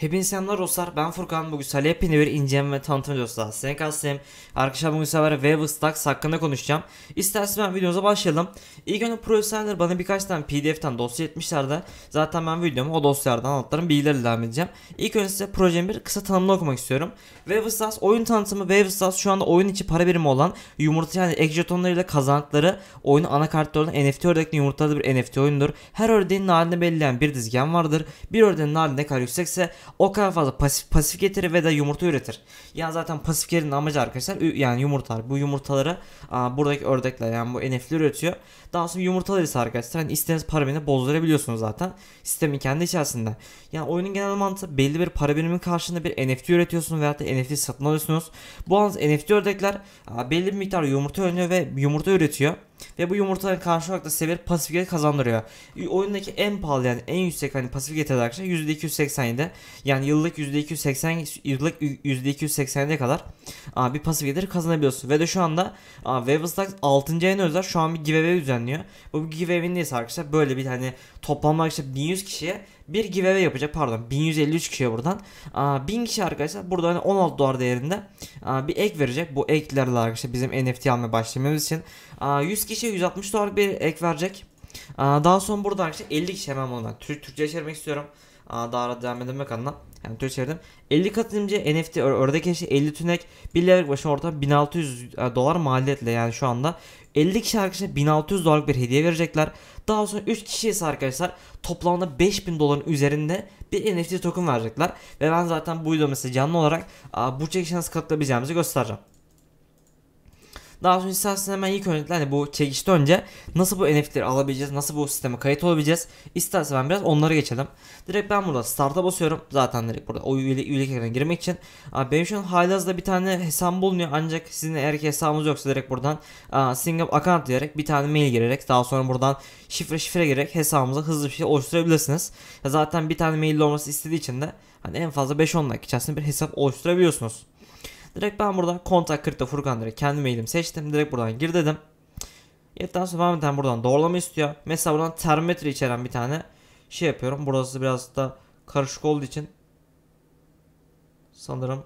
Hepinize selamlar dostlar. Ben Furkan. Bugün sizlerle yepyeni bir inceleme ve tanıtım dostlar. Sen kastım. Arkadaşlar bugün sizlerle Weaver Stacks hakkında konuşacağım. İsterseniz ben videomuza başlayalım. İlk önce profesyoneller bana birkaç tane pdf'ten dosya etmişler de zaten ben videomu o dosyalardan anlatırım. bilgilerle devam edeceğim. İlk önce size projenin bir kısa tanımını okumak istiyorum. Weaver Stacks oyun tanıtımı Weaver Stacks şu anda oyun içi para birimi olan yumurta yani ek jetonlarıyla kazandıkları oyunu anakartta olan NFT ördekli yumurtalı bir NFT oyundur. Her ördeğin halini belirleyen bir dizgen vardır. Bir ördeğin halinde kadar yüksekse o kadar fazla pasif pasif getiri ve de yumurta üretir. Yani zaten pasif getiri'nin amacı arkadaşlar yani yumurtalar. Bu yumurtaları buradaki ördekler yani bu enefli üretiyor. Daha sonra yumurta derisi arkadaşlar. Hani istediğiniz paramini bozdurabiliyorsunuz zaten. Sistemin kendi içerisinde. Yani oyunun genel mantığı belli bir para birimin karşılığında bir NFT üretiyorsunuz veya da NFT satın alıyorsunuz. Bu an NFT ördekler belli bir miktar yumurta önlüyor ve yumurta üretiyor. Ve bu yumurtaların karşı olarak da seviye pasif gelir kazandırıyor. Oyundaki en pahalı yani en yüksek hani pasif gelir arkadaşlar şey %287. Yani yıllık %280 yıllık %287'ye kadar bir pasif gelir kazanabiliyorsun. Ve de şu anda Wavelstack 6. ayına özel şu an bir giveaway düzenliyor düzenliyor. Bu bir giveaway neyse arkadaşlar. Böyle bir hani toplamda arkadaşlar 1100 kişiye bir giveaway yapacak. Pardon 1153 kişiye buradan. Aa, 1000 kişi arkadaşlar burada hani 16 dolar değerinde aa, bir ek verecek. Bu eklerle arkadaşlar bizim NFT almaya başlamamız için. Aa, 100 kişiye 160 dolar bir ek verecek. Aa, daha sonra burada arkadaşlar 50 kişi hemen bundan Türk, Türkçe çevirmek istiyorum. Aa, daha rahat devam edemek anlamda. Yani tür çevirdim. 50 katılımcı NFT oradaki eşi şey 50 tünek 1 level başına orta 1600 dolar maliyetle yani şu anda 50 kişi arkadaşlar 1600 dolarlık bir hediye verecekler. Daha sonra 3 kişi ise arkadaşlar toplamda 5000 doların üzerinde bir NFT token verecekler. Ve ben zaten bu videoda mesela canlı olarak bu nasıl katılabileceğimizi göstereceğim. Daha sonra isterseniz hemen ilk öncelikle hani bu çekişte önce nasıl bu NFT'leri alabileceğiz, nasıl bu sisteme kayıt olabileceğiz. İstersen ben biraz onlara geçelim. Direkt ben burada start'a basıyorum. Zaten direkt burada o üyelik, üyelik ekranına girmek için. Abi benim şu an halihazırda bir tane hesabım bulunuyor ancak sizin eğer ki hesabınız yoksa direkt buradan a, Singap account diyerek bir tane mail girerek daha sonra buradan şifre şifre girerek hesabımıza hızlı bir şey oluşturabilirsiniz. Ya zaten bir tane mail olması istediği için de hani en fazla 5-10 dakika içerisinde bir hesap oluşturabiliyorsunuz. Direkt ben burada kontak kırıkta Furkan direkt kendi mailim seçtim. Direkt buradan gir dedim. Yedikten sonra ben buradan doğrulama istiyor. Mesela buradan termometre içeren bir tane şey yapıyorum. Burası biraz da karışık olduğu için sanırım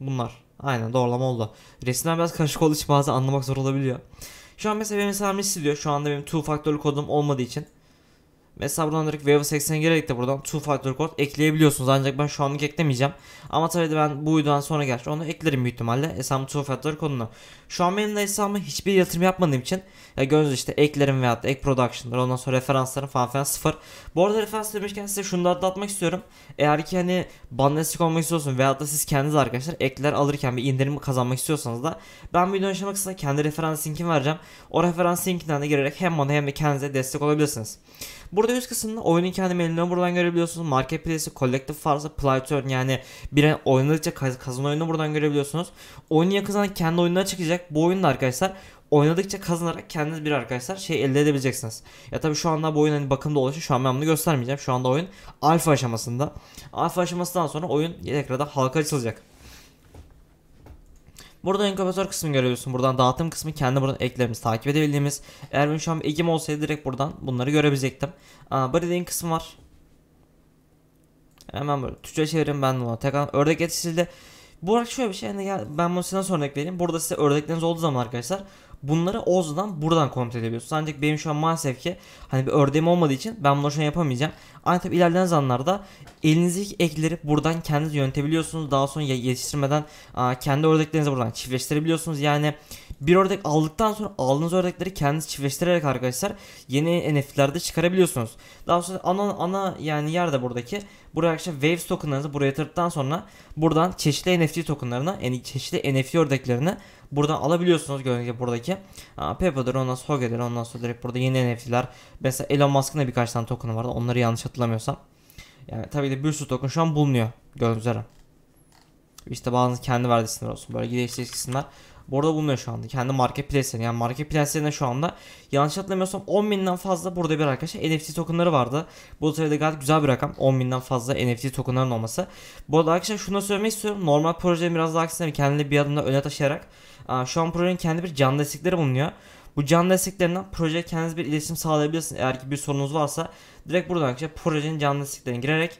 bunlar. Aynen doğrulama oldu. Resimler biraz karışık olduğu için bazen anlamak zor olabiliyor. Şu an mesela benim hesabımı siliyor. Şu anda benim two faktörlü kodum olmadığı için. Mesela buradan direkt Wave 80 gelerek de buradan Two Fighter Code ekleyebiliyorsunuz. Ancak ben şu anlık eklemeyeceğim. Ama tabii de ben bu videodan sonra gerçi onu eklerim büyük ihtimalle. Hesabım Two Fighter Code'unu. Şu an benim de hesabıma hiçbir yatırım yapmadığım için ya gönül işte eklerim veyahut da ek production'lar ondan sonra referanslarım falan filan sıfır. Bu arada referans demişken size şunu da atlatmak istiyorum. Eğer ki hani bandestik olmak istiyorsun veyahut da siz kendiniz arkadaşlar ekler alırken bir indirim kazanmak istiyorsanız da ben bu videonun aşamak kısmına kendi referans linkimi vereceğim. O referans linkinden de girerek hem bana hem de kendinize destek olabilirsiniz. Burada üst kısmında oyunun kendi menülerini buradan görebiliyorsunuz. Marketplace'i, Collective Farsa, Turn yani bir oynadıkça kazan oyunu buradan görebiliyorsunuz. Oyunun yakın kendi oyununa çıkacak. Bu oyunda arkadaşlar oynadıkça kazanarak kendiniz bir arkadaşlar şey elde edebileceksiniz. Ya tabii şu anda bu oyun hani bakımda oluşuyor. Şu an ben bunu göstermeyeceğim. Şu anda oyun alfa aşamasında. Alfa aşamasından sonra oyun tekrardan halka açılacak. Burada inkübatör kısmını görüyorsun. Buradan dağıtım kısmı kendi buradan eklerimiz takip edebildiğimiz. Eğer benim şu an egim olsaydı direkt buradan bunları görebilecektim. Aa, breeding kısmı var. Hemen böyle tüccar çevirin ben de ona. Tekrar ördek yetiştirildi. Bu arada şöyle bir şey yani ben bunu sizden sonra ekleyeyim. Burada size ördekleriniz olduğu zaman arkadaşlar bunları Oğuz'dan buradan kontrol edebiliyorsunuz. Ancak benim şu an maalesef ki hani bir ördeğim olmadığı için ben bunu şu an yapamayacağım. tabi ilerleyen zamanlarda elinizdeki ekleri buradan kendiniz yönetebiliyorsunuz. Daha sonra yetiştirmeden kendi ördeklerinizi buradan çiftleştirebiliyorsunuz. Yani bir ördek aldıktan sonra aldığınız ördekleri kendiniz çiftleştirerek arkadaşlar yeni NFT'lerde çıkarabiliyorsunuz. Daha sonra ana, ana yani yerde buradaki. Buraya arkadaşlar Waves tokenlarınızı buraya yatırdıktan sonra buradan çeşitli NFT tokenlarına, yani çeşitli NFT ördeklerine buradan alabiliyorsunuz gördüğünüz gibi buradaki. Paper'dır ondan sonra Hoge'dir ondan sonra direkt burada yeni NFT'ler. Mesela Elon Musk'ın da birkaç tane token'ı vardı onları yanlış hatırlamıyorsam. Yani tabii de bir sürü token şu an bulunuyor gördüğünüz üzere. İşte bazı kendi verdiği olsun. Böyle gidiş isimler burada bulunuyor şu anda. Kendi marketplace'lerine yani marketplace'lerine şu anda yanlış hatırlamıyorsam 10 binden fazla burada bir arkadaşlar NFT tokenları vardı. Bu sayede gayet güzel bir rakam 10 binden fazla NFT tokenların olması. Bu arada arkadaşlar şunu söylemek istiyorum. Normal projenin biraz daha aksine kendini bir adımda öne taşıyarak şu an projenin kendi bir can destekleri bulunuyor. Bu can desteklerinden proje kendiniz bir iletişim sağlayabilirsiniz. Eğer ki bir sorunuz varsa direkt buradan arkadaşlar projenin can desteklerine girerek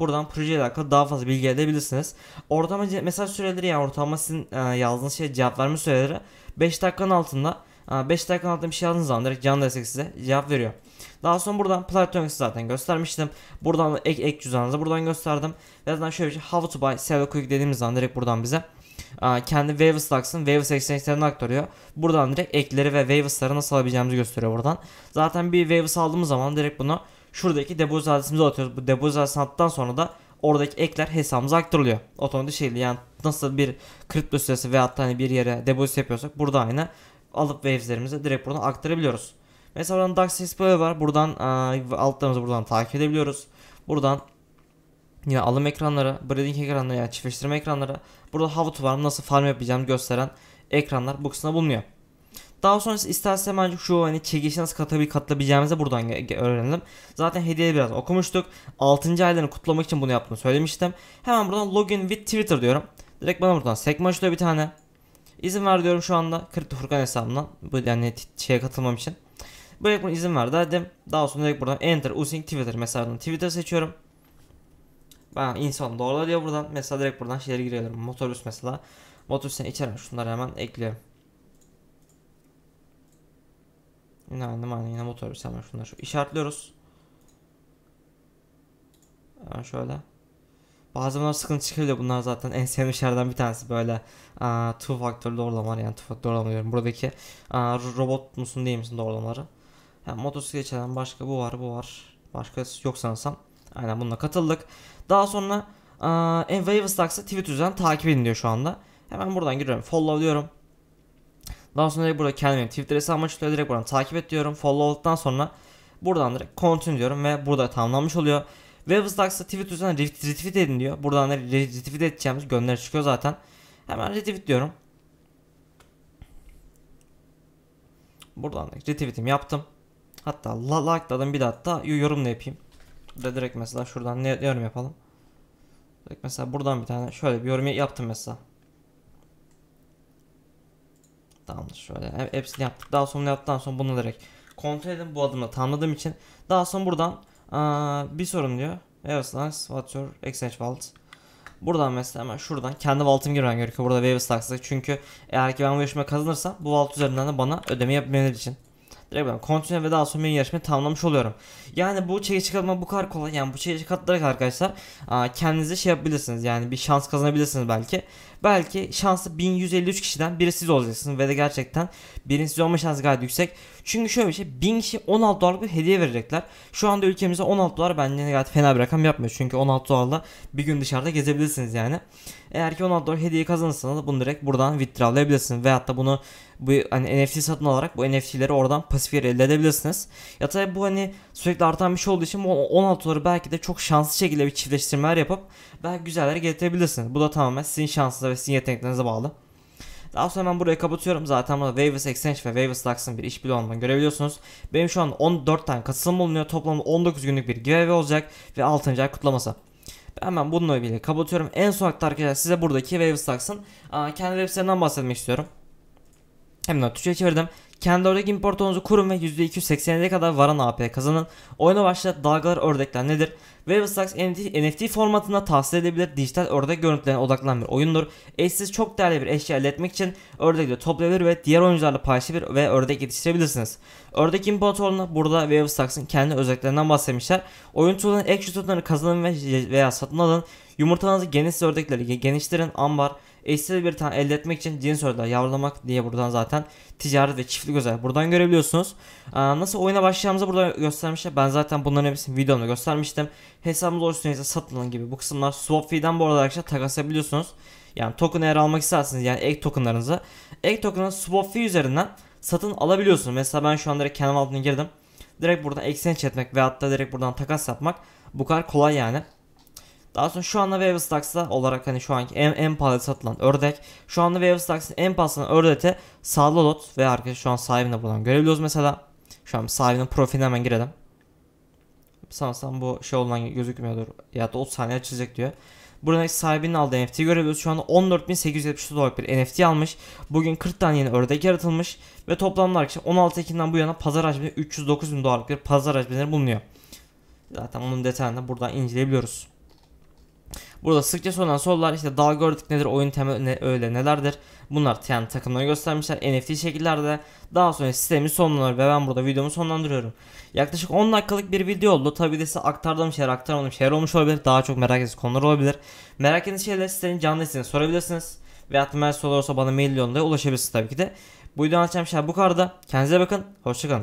buradan projeyle alakalı daha fazla bilgi edebilirsiniz. Ortalama mesaj süreleri yani ortalama sizin yazdığınız şey cevap sarmış sürelere 5 dakikanın altında 5 dakikanın altında bir şey yazdığınız zaman direkt canlı destek size cevap veriyor. Daha sonra buradan Platonix'i zaten göstermiştim. Buradan da ek ek cüzdanınızı buradan gösterdim. Ve zaten şöyle bir şey how to buy sell quick dediğimiz zaman direkt buradan bize kendi Waves Lux'ın Waves Exchange'lerini aktarıyor. Buradan direkt ekleri ve Waves'ları nasıl alabileceğimizi gösteriyor buradan. Zaten bir Waves aldığımız zaman direkt bunu şuradaki depozit adresimize atıyoruz. Bu depozit adresini attıktan sonra da oradaki ekler hesabımıza aktarılıyor. Otomatik şekilde yani nasıl bir kripto sitesi veyahut da hani bir yere depozit yapıyorsak burada aynı alıp waves'lerimizi direkt buradan aktarabiliyoruz. Mesela buradan DAX display var. Buradan e, altlarımızı buradan takip edebiliyoruz. Buradan yine alım ekranları, breeding ekranları yani çiftleştirme ekranları. Burada how to var nasıl farm yapacağım gösteren ekranlar bu kısımda bulunuyor. Daha sonra isterse bence şu hani çekilişi nasıl katabil katılabileceğimizi buradan öğrenelim. Zaten hediye biraz okumuştuk. 6. aylarını kutlamak için bunu yaptığını söylemiştim. Hemen buradan login with Twitter diyorum. Direkt bana buradan sekme açılıyor bir tane. İzin ver diyorum şu anda kripto furkan hesabımdan. Bu yani şeye katılmam için. Böyle bunu izin ver dedim. Daha sonra direkt buradan enter using Twitter mesela Twitter seçiyorum. Ben insan doğru diyor buradan. Mesela direkt buradan şeyleri giriyorum. Motorüs mesela. Motorüsüne içeren şunları hemen ekliyorum. Yine aynı aynı yine motor bir hemen şunları şu işaretliyoruz. Hemen şöyle. Bazı bunlar sıkıntı çıkabiliyor bunlar zaten en sevdiğim şeylerden bir tanesi böyle a, two faktör doğrulama yani two faktör doğrulama diyorum buradaki a, robot musun değil misin doğrulamaları. Yani motosiklet içeren başka bu var bu var başka yok sanırsam. Aynen bununla katıldık. Daha sonra a, Wavestax'ı üzerinden takip edin diyor şu anda. Hemen buradan giriyorum follow diyorum. Daha sonra burada kendimi Twitter hesabıma çıkıyor. Direkt buradan takip et diyorum. Follow olduktan sonra buradan direkt continue diyorum ve burada tamamlanmış oluyor. Webstacks'ta tweet üzerinden retweet edin diyor. Buradan da retweet edeceğimiz gönderi çıkıyor zaten. Hemen retweet diyorum. Buradan da retweet'im yaptım. Hatta like'ladım bir de hatta yorum da yapayım. Burada direkt mesela şuradan ne yorum yapalım. Direkt mesela buradan bir tane şöyle bir yorum yaptım mesela. Tamamdır şöyle. Hepsini yaptık. Daha sonra yaptıktan sonra bunu direkt kontrol edin. Bu adımla tamamladığım için. Daha sonra buradan aa, bir sorun diyor. Waveslax, what's your exchange vault? Buradan mesela hemen şuradan kendi vault'ım girmem gerekiyor burada Waveslax'a. Çünkü eğer ki ben bu yarışmayı kazanırsam bu vault üzerinden de bana ödeme yapabilmeleri için direkt ben kontine ve daha sonra menü yarışmayı tamamlamış oluyorum. Yani bu çekiş katma bu kadar kolay. Yani bu çekiş katlarak arkadaşlar kendinize şey yapabilirsiniz. Yani bir şans kazanabilirsiniz belki. Belki şanslı 1153 kişiden biri siz olacaksınız ve de gerçekten birinin siz olma şansı gayet yüksek. Çünkü şöyle bir şey 1000 kişi 16 dolarlık bir hediye verecekler. Şu anda ülkemize 16 dolar bence gayet fena bir rakam yapmıyor. Çünkü 16 dolarla bir gün dışarıda gezebilirsiniz yani. Eğer ki 16 dolar hediye kazanırsanız da bunu direkt buradan withdrawlayabilirsiniz. Veyahut da bunu bu hani NFT satın alarak bu NFT'leri oradan pasif yer elde edebilirsiniz. Ya tabi bu hani sürekli artan bir şey olduğu için bu 16 doları belki de çok şanslı şekilde bir çiftleştirmeler yapıp belki güzellere getirebilirsiniz. Bu da tamamen sizin şansınıza ve sizin yeteneklerinize bağlı. Daha sonra ben burayı kapatıyorum. Zaten burada Waves Exchange ve Waves Lux'ın bir işbirliği olduğunu görebiliyorsunuz. Benim şu an 14 tane katılım bulunuyor. Toplamda 19 günlük bir giveaway olacak ve 6. ay kutlaması. Ben hemen bununla ilgili kapatıyorum. En son arkadaşlar size buradaki Waves Lux'ın kendi web sitemden bahsetmek istiyorum. Hemen Türkçe'ye çevirdim. Kendi ördek importunuzu kurun ve %280'e kadar varan AP kazanın. Oyuna başlat dalgalar ördekler nedir? Wavestox NFT, NFT formatında tahsil edebilir dijital ördek görüntülerine odaklanan bir oyundur. Eşsiz çok değerli bir eşya elde etmek için ördekleri toplayabilir ve diğer oyuncularla paylaşabilir ve ördek yetiştirebilirsiniz. Ördek imparatorluğuna burada Wavestox'ın kendi özelliklerinden bahsetmişler. Oyun tool'un ek tutanları kazanın ve veya satın alın. Yumurtanızı genetsiz ördekleri genişletin. Ambar, eşsiz bir tane elde etmek için cins orada yavrulamak diye buradan zaten ticaret ve çiftlik özel buradan görebiliyorsunuz. Nasıl oyuna başlayacağımızı burada göstermişler. Ben zaten bunların hepsini videomda göstermiştim. Hesabımız oluşturuyorsa satın gibi bu kısımlar swap fee'den bu arada arkadaşlar takaslayabiliyorsunuz. Yani token eğer almak isterseniz yani ek tokenlarınızı ek token'ı swap fee üzerinden satın alabiliyorsunuz. Mesela ben şu anda kendim altına girdim. Direkt buradan exchange etmek ve hatta direkt buradan takas yapmak bu kadar kolay yani. Daha sonra şu anda Waverstax'la olarak hani şu anki en, en pahalı satılan ördek. Şu anda Waverstax'ın en pahalı satılan ördete Sallalot ve arkadaşlar şu an sahibinde buradan görebiliyoruz mesela. Şu an sahibinin profiline hemen girelim. Sanırsam bu şey olan gözükmüyordur. Ya da 30 saniye açılacak diyor. Buradan sahibinin aldığı NFT görebiliyoruz. Şu anda 14.870 dolarlık bir NFT almış. Bugün 40 tane yeni ördek yaratılmış. Ve toplamda arkadaşlar 16 Ekim'den bu yana pazar hacminde 309.000 dolarlık bir pazar hacminde bulunuyor. Zaten bunun detayını da buradan inceleyebiliyoruz. Burada sıkça sorulan sorular işte dal gördük nedir, oyun temel ne, öyle nelerdir. Bunlar yani takımları göstermişler NFT şekillerde. Daha sonra sistemi sonlanır ve ben burada videomu sonlandırıyorum. Yaklaşık 10 dakikalık bir video oldu. Tabi de size aktardığım şeyler aktarmadığım şeyler olmuş olabilir. Daha çok merak ettiğiniz konular olabilir. Merak ettiğiniz şeyler sizlerin canlı listesine sorabilirsiniz. Ve hatta soru olursa bana mail yolunda ulaşabilirsiniz tabii ki de. Bu videodan açacağım şeyler bu kadar da. Kendinize bakın. Hoşçakalın.